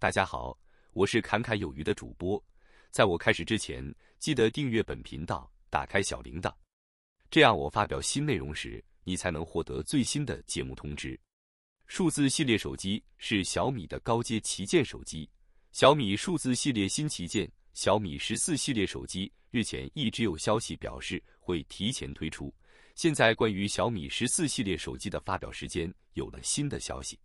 大家好，我是侃侃有余的主播。在我开始之前，记得订阅本频道，打开小铃铛，这样我发表新内容时，你才能获得最新的节目通知。数字系列手机是小米的高阶旗舰手机。小米数字系列新旗舰小米十四系列手机日前一直有消息表示会提前推出，现在关于小米十四系列手机的发表时间有了新的消息。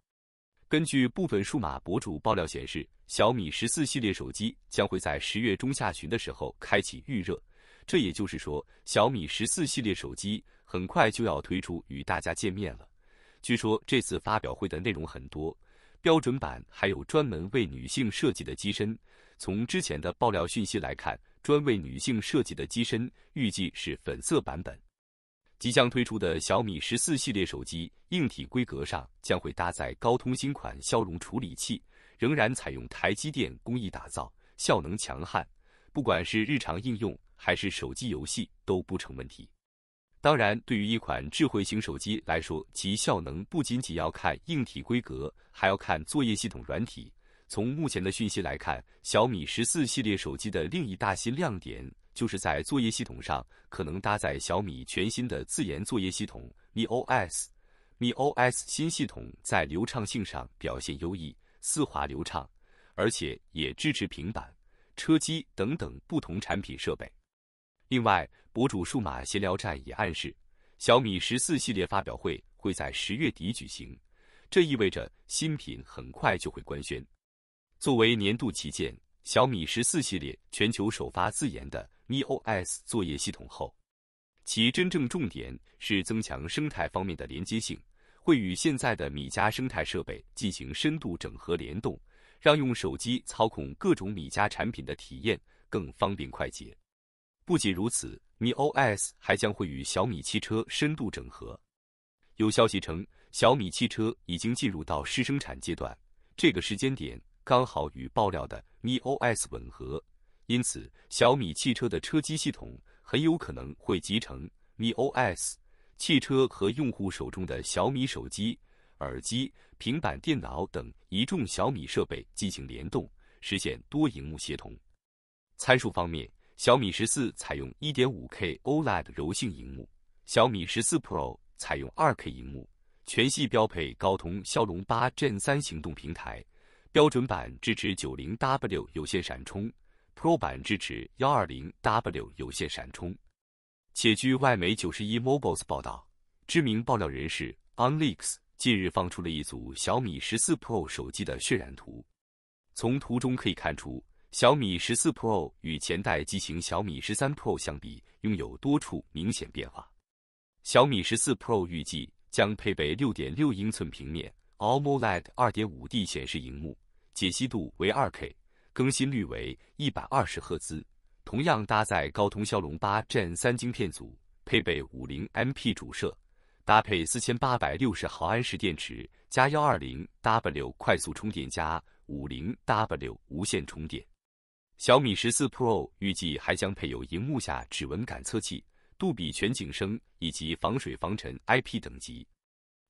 根据部分数码博主爆料显示，小米十四系列手机将会在十月中下旬的时候开启预热。这也就是说，小米十四系列手机很快就要推出与大家见面了。据说这次发表会的内容很多，标准版还有专门为女性设计的机身。从之前的爆料讯息来看，专为女性设计的机身预计是粉色版本。即将推出的小米十四系列手机，硬体规格上将会搭载高通新款骁龙处理器，仍然采用台积电工艺打造，效能强悍，不管是日常应用还是手机游戏都不成问题。当然，对于一款智慧型手机来说，其效能不仅仅要看硬体规格，还要看作业系统软体。从目前的讯息来看，小米十四系列手机的另一大新亮点。就是在作业系统上，可能搭载小米全新的自研作业系统 MiOS。MiOS 新系统在流畅性上表现优异，丝滑流畅，而且也支持平板、车机等等不同产品设备。另外，博主数码闲聊站也暗示，小米十四系列发表会会在十月底举行，这意味着新品很快就会官宣。作为年度旗舰。小米十四系列全球首发自研的 m i OS 作业系统后，其真正重点是增强生态方面的连接性，会与现在的米家生态设备进行深度整合联动，让用手机操控各种米家产品的体验更方便快捷。不仅如此 m i OS 还将会与小米汽车深度整合。有消息称，小米汽车已经进入到试生产阶段，这个时间点。刚好与爆料的 MiOS 吻合，因此小米汽车的车机系统很有可能会集成 MiOS。汽车和用户手中的小米手机、耳机、平板电脑等一众小米设备进行联动，实现多屏幕协同。参数方面，小米十四采用 1.5K OLED 柔性荧幕，小米十四 Pro 采用 2K 荧幕，全系标配高通骁龙八 Gen 3行动平台。标准版支持 90W 有线闪充，Pro 版支持 120W 有线闪充。且据外媒九十一 Mobiles 报道，知名爆料人士 Unleaks 近日放出了一组小米十四 Pro 手机的渲染图。从图中可以看出，小米十四 Pro 与前代机型小米十三 Pro 相比，拥有多处明显变化。小米十四 Pro 预计将配备6.6英寸平面 AMOLED 2.5D 显示荧幕。解析度为 2K，更新率为一百二十赫兹，同样搭载高通骁龙八 Gen 三晶片组，配备 50MP 主摄，搭配4860毫安时电池加 120W 快速充电加 50W 无线充电。小米十四 Pro 预计还将配有荧幕下指纹感测器、杜比全景声以及防水防尘 IP 等级。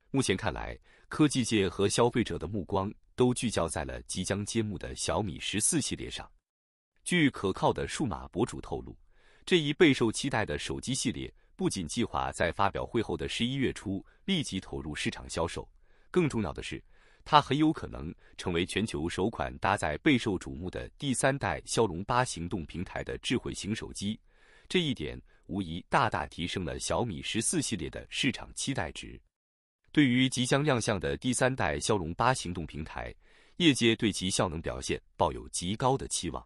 目前看来，科技界和消费者的目光。都聚焦在了即将揭幕的小米十四系列上。据可靠的数码博主透露，这一备受期待的手机系列不仅计划在发表会后的十一月初立即投入市场销售，更重要的是，它很有可能成为全球首款搭载备受瞩目的第三代骁龙八行动平台的智慧型手机。这一点无疑大大提升了小米十四系列的市场期待值。对于即将亮相的第三代骁龙八行动平台，业界对其效能表现抱有极高的期望。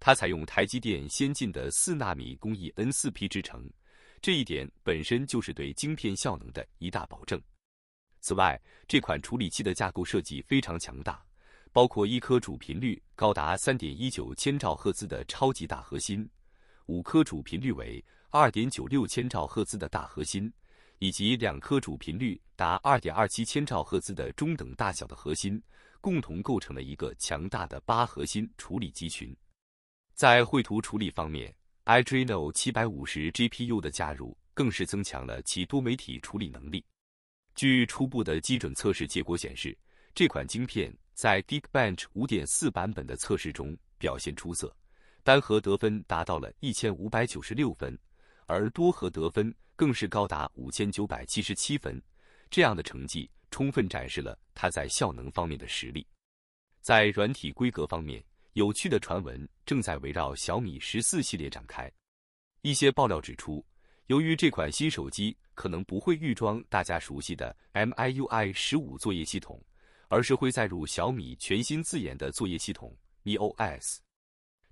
它采用台积电先进的四纳米工艺 N 四 P 制成，这一点本身就是对晶片效能的一大保证。此外，这款处理器的架构设计非常强大，包括一颗主频率高达三点一九千兆赫兹的超级大核心，五颗主频率为二点九六千兆赫兹的大核心。以及两颗主频率达二点二七千兆赫兹的中等大小的核心，共同构成了一个强大的八核心处理集群。在绘图处理方面，Adreno 七百五十 GPU 的加入更是增强了其多媒体处理能力。据初步的基准测试结果显示，这款晶片在 Geekbench 五点四版本的测试中表现出色，单核得分达到了一千五百九十六分。而多核得分更是高达五千九百七十七分，这样的成绩充分展示了他在效能方面的实力。在软体规格方面，有趣的传闻正在围绕小米十四系列展开。一些爆料指出，由于这款新手机可能不会预装大家熟悉的 MIUI 十五作业系统，而是会载入小米全新自研的作业系统 MIOS。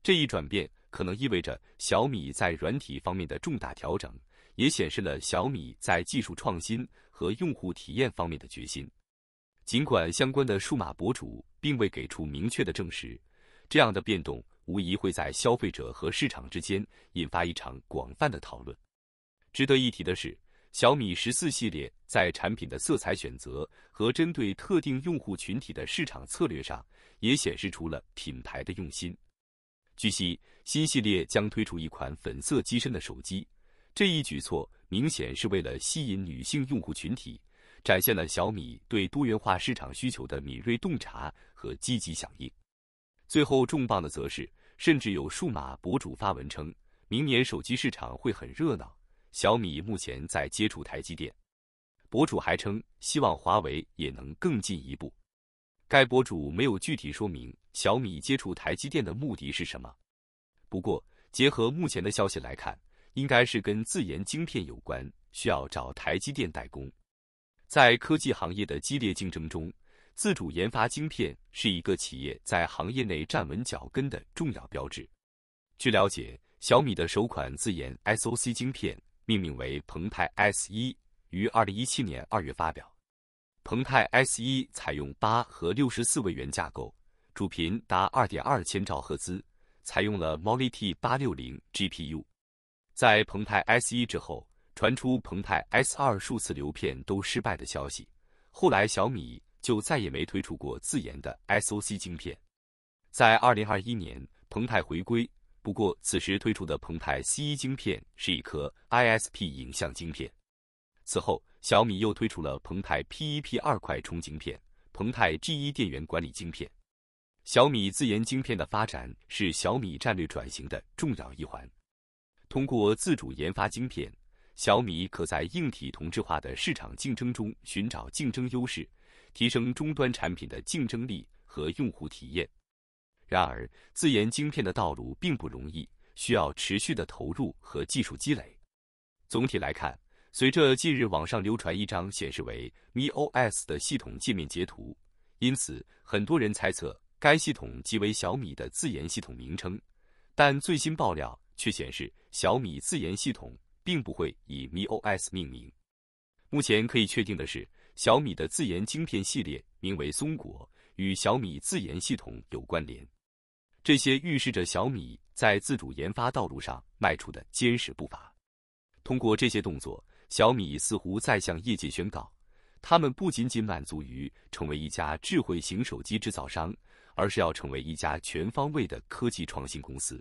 这一转变。可能意味着小米在软体方面的重大调整，也显示了小米在技术创新和用户体验方面的决心。尽管相关的数码博主并未给出明确的证实，这样的变动无疑会在消费者和市场之间引发一场广泛的讨论。值得一提的是，小米十四系列在产品的色彩选择和针对特定用户群体的市场策略上，也显示出了品牌的用心。据悉，新系列将推出一款粉色机身的手机，这一举措明显是为了吸引女性用户群体，展现了小米对多元化市场需求的敏锐洞察和积极响应。最后，重磅的则是，甚至有数码博主发文称，明年手机市场会很热闹，小米目前在接触台积电。博主还称，希望华为也能更进一步。该博主没有具体说明小米接触台积电的目的是什么，不过结合目前的消息来看，应该是跟自研晶片有关，需要找台积电代工。在科技行业的激烈竞争中，自主研发晶片是一个企业在行业内站稳脚跟的重要标志。据了解，小米的首款自研 SOC 晶片命名为澎湃 S 一，于二零一七年二月发表。澎湃 S1 采用八和六十四位元架构，主频达二点二千兆赫兹，采用了 m o l i T 八六零 GPU。在澎湃 S1 之后，传出澎湃 S2 数次流片都失败的消息，后来小米就再也没推出过自研的 SoC 芯片。在二零二一年，澎湃回归，不过此时推出的澎湃 C1 芯片是一颗 ISP 影像芯片。此后，小米又推出了澎湃 P 一、P 二快充晶片，澎湃 G 一电源管理晶片。小米自研晶片的发展是小米战略转型的重要一环。通过自主研发晶片，小米可在硬体同质化的市场竞争中寻找竞争优势，提升终端产品的竞争力和用户体验。然而，自研晶片的道路并不容易，需要持续的投入和技术积累。总体来看，随着近日网上流传一张显示为 MiOS 的系统界面截图，因此很多人猜测该系统即为小米的自研系统名称。但最新爆料却显示，小米自研系统并不会以 MiOS 命名。目前可以确定的是，小米的自研晶片系列名为“松果”，与小米自研系统有关联。这些预示着小米在自主研发道路上迈出的坚实步伐。通过这些动作。小米似乎在向业界宣告，他们不仅仅满足于成为一家智慧型手机制造商，而是要成为一家全方位的科技创新公司。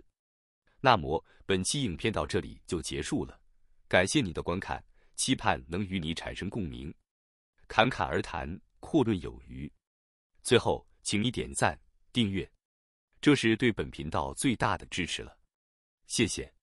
那么，本期影片到这里就结束了，感谢你的观看，期盼能与你产生共鸣。侃侃而谈，阔论有余。最后，请你点赞、订阅，这是对本频道最大的支持了。谢谢。